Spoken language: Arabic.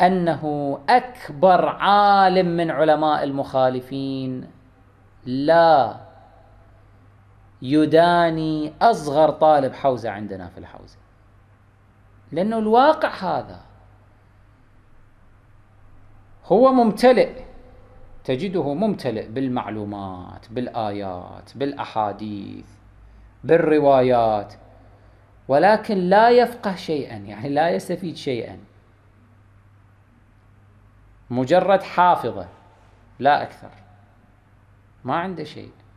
انه اكبر عالم من علماء المخالفين لا يداني اصغر طالب حوزه عندنا في الحوزه لانه الواقع هذا هو ممتلئ تجده ممتلئ بالمعلومات بالايات بالاحاديث بالروايات ولكن لا يفقه شيئا يعني لا يستفيد شيئا مجرد حافظة لا أكثر ما عنده شيء